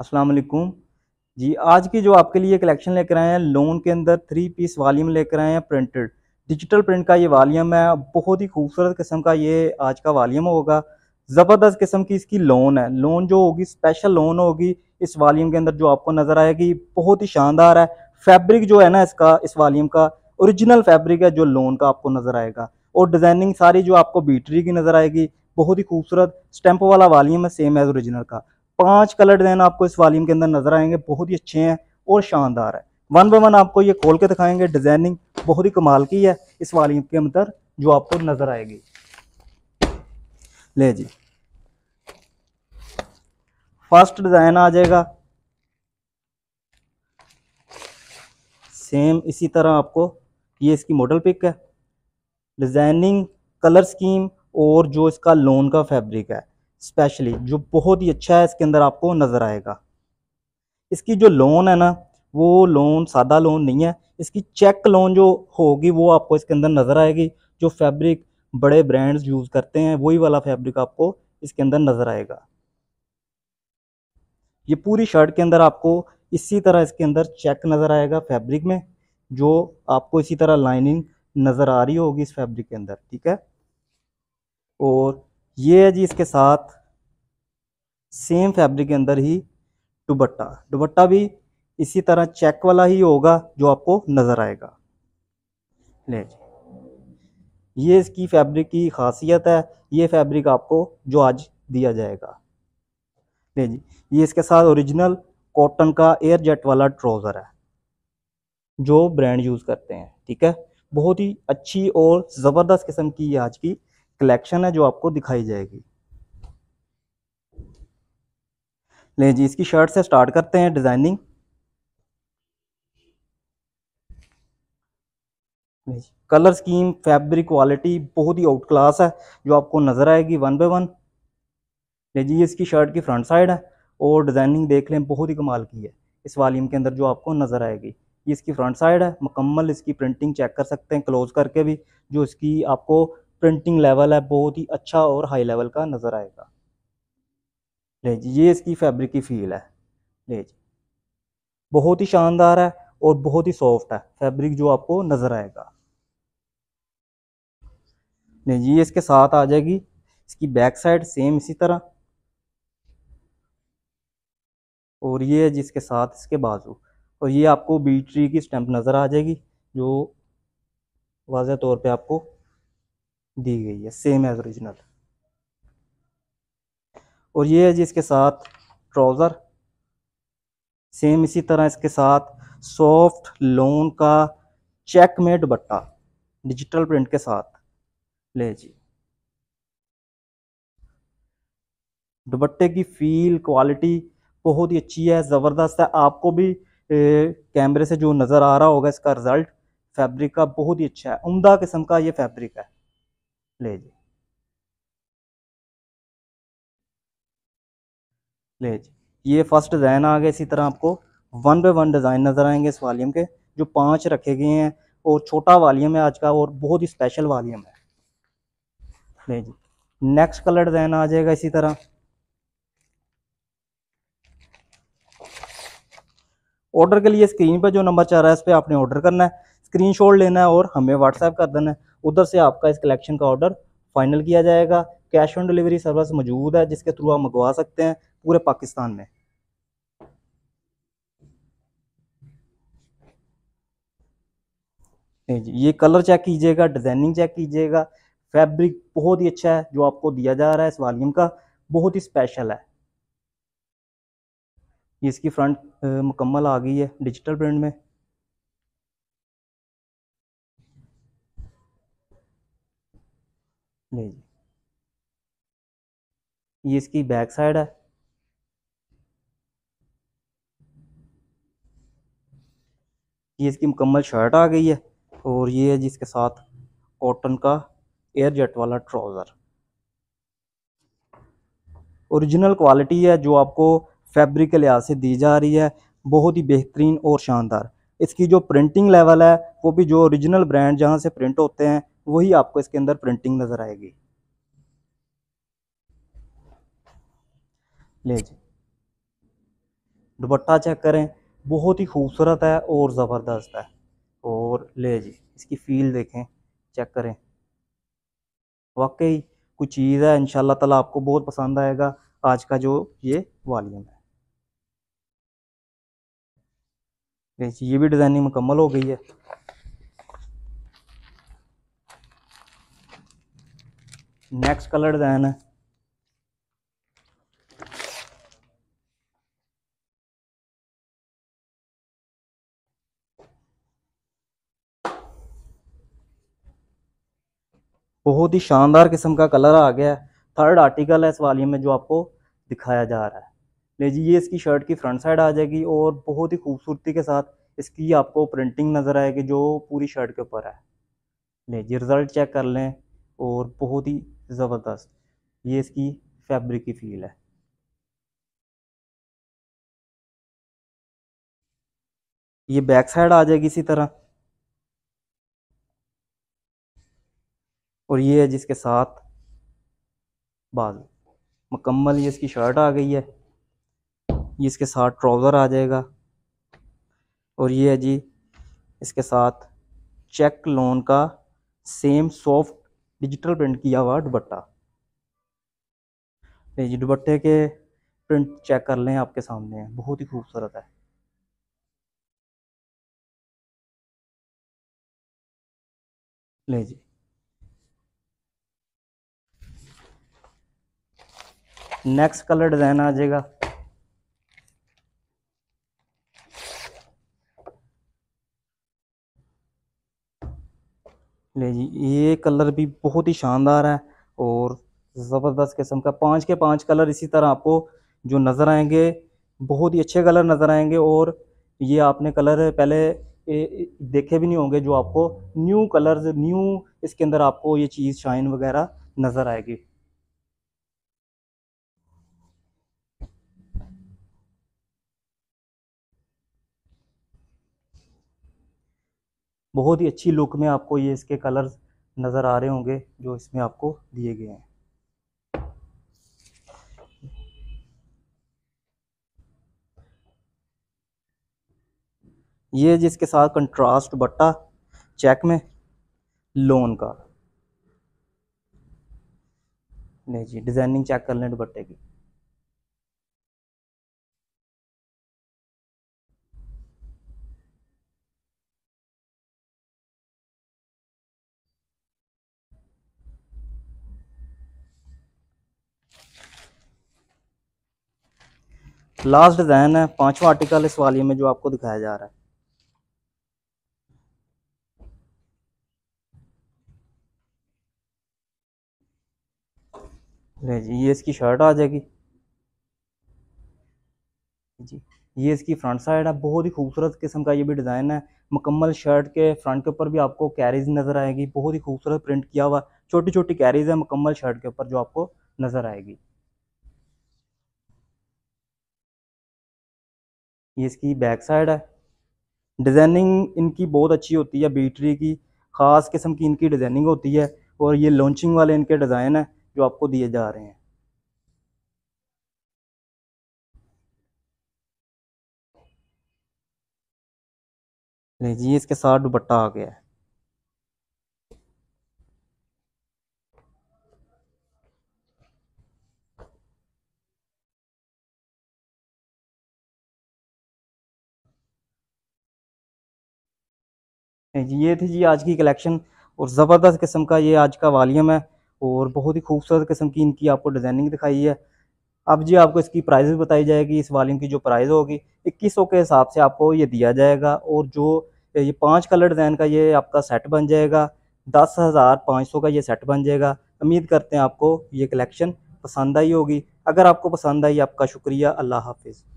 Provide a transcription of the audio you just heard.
अस्सलाम वालेकुम जी आज की जो आपके लिए कलेक्शन लेकर आए हैं लोन के अंदर थ्री पीस वालीम लेकर आए हैं प्रिंटेड डिजिटल प्रिंट का ये वालीम है बहुत ही खूबसूरत किस्म का ये आज का वालीम होगा ज़बरदस्त किस्म की इसकी लोन है लोन जो होगी स्पेशल लोन होगी इस वालीम के अंदर जो आपको नज़र आएगी बहुत ही शानदार है फैब्रिक जो है ना इसका इस वालीम का ओरिजिनल फैब्रिक है जो लोन का आपको नज़र आएगा और डिज़ाइनिंग सारी जो आपको बीटरी की नज़र आएगी बहुत ही खूबसूरत स्टैंप वाला वालीम है सेम एज ओरिजिनल का पांच कलर डिजाइन आपको इस वालीम के अंदर नजर आएंगे बहुत ही अच्छे हैं और शानदार है वन बाई वन आपको ये खोल के दिखाएंगे डिजाइनिंग बहुत ही कमाल की है इस वालीम के अंदर जो आपको नजर आएगी ले जी फर्स्ट डिजाइन आ जाएगा सेम इसी तरह आपको ये इसकी मॉडल पिक है डिजाइनिंग कलर स्कीम और जो इसका लोन का फैब्रिक है स्पेशली जो बहुत ही अच्छा है इसके अंदर आपको नज़र आएगा इसकी जो लोन है ना वो लोन सादा लोन नहीं है इसकी चेक लोन जो होगी वो आपको इसके अंदर नज़र आएगी जो फैब्रिक बड़े ब्रांड्स यूज़ करते हैं वही वाला फैब्रिक आपको इसके अंदर नज़र आएगा ये पूरी शर्ट के अंदर आपको इसी तरह इसके अंदर चेक नज़र आएगा फैब्रिक में जो आपको इसी तरह लाइनिंग नज़र आ रही होगी इस फैब्रिक के अंदर ठीक है और ये है जी इसके साथ सेम फैब्रिक के अंदर ही दुबट्टा दुबट्टा भी इसी तरह चेक वाला ही होगा जो आपको नज़र आएगा ले जी ये इसकी फैब्रिक की खासियत है ये फैब्रिक आपको जो आज दिया जाएगा ले जी ये इसके साथ ओरिजिनल कॉटन का एयर जेट वाला ट्राउज़र है जो ब्रांड यूज़ करते हैं ठीक है बहुत ही अच्छी और ज़बरदस्त किस्म की आज की कलेक्शन है जो आपको दिखाई जाएगी ले जी इसकी शर्ट से स्टार्ट करते हैं designing colour scheme fabric quality बहुत ही आउट क्लास है जो आपको नज़र आएगी वन बाय वन ले जी इसकी शर्ट की फ्रंट साइड है और डिज़ाइनिंग देख लें बहुत ही कमाल की है इस वालीम के अंदर जो आपको नज़र आएगी ये इसकी फ्रंट साइड है मुकम्मल इसकी प्रिंटिंग चेक कर सकते हैं क्लोज करके भी जो इसकी आपको प्रिंटिंग लेवल है बहुत ही अच्छा और हाई लेवल का नज़र आएगा ले जी ये इसकी फैब्रिक की फील है ले जी बहुत ही शानदार है और बहुत ही सॉफ्ट है फैब्रिक जो आपको नज़र आएगा ले जी ये इसके साथ आ जाएगी इसकी बैक साइड सेम इसी तरह और ये है जिसके साथ इसके बाजू और ये आपको बी ट्री की स्टैंप नज़र आ जाएगी जो वाजह तौर पे आपको दी गई है सेम एज ओरिजिनल और ये है जी इसके साथ ट्राउज़र सेम इसी तरह इसके साथ सॉफ्ट लोन का चेक में बट्टा डिजिटल प्रिंट के साथ ले जी दुपट्टे की फील क्वालिटी बहुत ही अच्छी है ज़बरदस्त है आपको भी ए, कैमरे से जो नज़र आ रहा होगा इसका रिज़ल्ट फैब्रिक का बहुत ही अच्छा है उम्दा किस्म का ये फैब्रिक है ले जी ये फर्स्ट डिज़ाइन आ गया इसी तरह आपको वन बाय वन डिज़ाइन नज़र आएंगे इस वालीम के जो पांच रखे गए हैं और छोटा वालीम है आज का और बहुत ही स्पेशल वालीम है ले जी नेक्स्ट कलर डिज़ाइन आ जाएगा इसी तरह ऑर्डर के लिए स्क्रीन पर जो नंबर चल रहा है इस पर आपने ऑर्डर करना है स्क्रीनशॉट लेना है और हमें व्हाट्सएप कर देना है उधर से आपका इस कलेक्शन का ऑर्डर फाइनल किया जाएगा कैश ऑन डिलीवरी सर्विस मौजूद है जिसके थ्रू आप मंगवा सकते हैं पूरे पाकिस्तान में जी ये कलर चेक कीजिएगा डिज़ाइनिंग चेक कीजिएगा फैब्रिक बहुत ही अच्छा है जो आपको दिया जा रहा है इस वालीम का बहुत ही स्पेशल है इसकी फ्रंट मुकम्मल आ गई है डिजिटल प्रिंट में जी ये इसकी बैक साइड है ये इसकी मुकम्मल शर्ट आ गई है और ये है जिसके साथ कॉटन का एयर जेट वाला ट्राउज़र ओरिजिनल क्वालिटी है जो आपको फैब्रिक के लिहाज से दी जा रही है बहुत ही बेहतरीन और शानदार इसकी जो प्रिंटिंग लेवल है वो भी जो ओरिजिनल ब्रांड जहाँ से प्रिंट होते हैं वही आपको इसके अंदर प्रिंटिंग नज़र आएगी ले जी दुपट्टा चेक करें बहुत ही खूबसूरत है और ज़बरदस्त है और ले जी इसकी फील देखें चेक करें वाकई कुछ चीज़ है इन ताला आपको बहुत पसंद आएगा आज का जो ये वॉल्यूम है ये भी डिज़ाइनिंग मुकम्मल हो गई है next कलर दैन बहुत ही शानदार किस्म का कलर आ गया है थर्ड आर्टिकल है इस वाली में जो आपको दिखाया जा रहा है ले जी ये इसकी शर्ट की फ्रंट साइड आ जाएगी और बहुत ही खूबसूरती के साथ इसकी आपको प्रिंटिंग नज़र आएगी जो पूरी शर्ट के ऊपर है ले जी रिज़ल्ट चेक कर लें और बहुत ही ज़बरदस्त ये इसकी फैब्रिक की फील है ये बैक साइड आ जाएगी इसी तरह और ये है जिसके साथ बाल मुकम्मल ये इसकी शर्ट आ गई है ये इसके साथ ट्राउज़र आ जाएगा और ये है जी इसके साथ चेक लोन का सेम सॉफ्ट डिजिटल प्रिंट किया हुआ दुपट्टा जी दुबट्टे के प्रिंट चेक कर लें आपके सामने बहुत ही खूबसूरत है ले जी नेक्स्ट कलर डिज़ाइन आ जाएगा ले जी ये कलर भी बहुत ही शानदार है और ज़बरदस्त किस्म का पाँच के पाँच कलर इसी तरह आपको जो नज़र आएंगे बहुत ही अच्छे कलर नज़र आएंगे और ये आपने कलर पहले देखे भी नहीं होंगे जो आपको न्यू कलर्स न्यू इसके अंदर आपको ये चीज़ शाइन वगैरह नज़र आएगी बहुत ही अच्छी लुक में आपको ये इसके कलर्स नज़र आ रहे होंगे जो इसमें आपको दिए गए हैं ये जिसके साथ कंट्रास्ट बट्टा चेक में लोन का नहीं जी डिज़ाइनिंग चेक कर लें दुपट्टे की लास्ट जहन है पांचवा आर्टिकल इस वाली में जो आपको दिखाया जा रहा है जी ये इसकी शर्ट आ जाएगी जी ये इसकी फ्रंट साइड है बहुत ही खूबसूरत किस्म का ये भी डिज़ाइन है मुकम्मल शर्ट के फ्रंट के ऊपर भी आपको कैरीज नज़र आएगी बहुत ही खूबसूरत प्रिंट किया हुआ छोटी छोटी कैरीज है मुकम्मल शर्ट के ऊपर जो आपको नज़र आएगी ये इसकी बैक साइड है डिज़ाइनिंग इनकी बहुत अच्छी होती है बीटरी की ख़ास किस्म की इनकी डिज़ाइनिंग होती है और ये लॉन्चिंग वाले इनके डिज़ाइन हैं जो आपको दिए जा रहे हैं जी इसके साथ दुपट्टा आ गया है जी ये थी जी आज की कलेक्शन और ज़बरदस्त किस्म का ये आज का वालीम है और बहुत ही खूबसूरत किस्म की इनकी आपको डिज़ाइनिंग दिखाई है अब जी आपको इसकी प्राइस बताई जाएगी इस वालीम की जो प्राइस होगी इक्कीस सौ के हिसाब से आपको ये दिया जाएगा और जो ये पाँच कलर डिज़ाइन का ये आपका सेट बन जाएगा दस हज़ार पाँच सौ का ये सेट बन जाएगा उम्मीद करते हैं आपको ये कलेक्शन पसंद आई होगी अगर आपको पसंद आई आपका शुक्रिया अल्लाह हाफिज़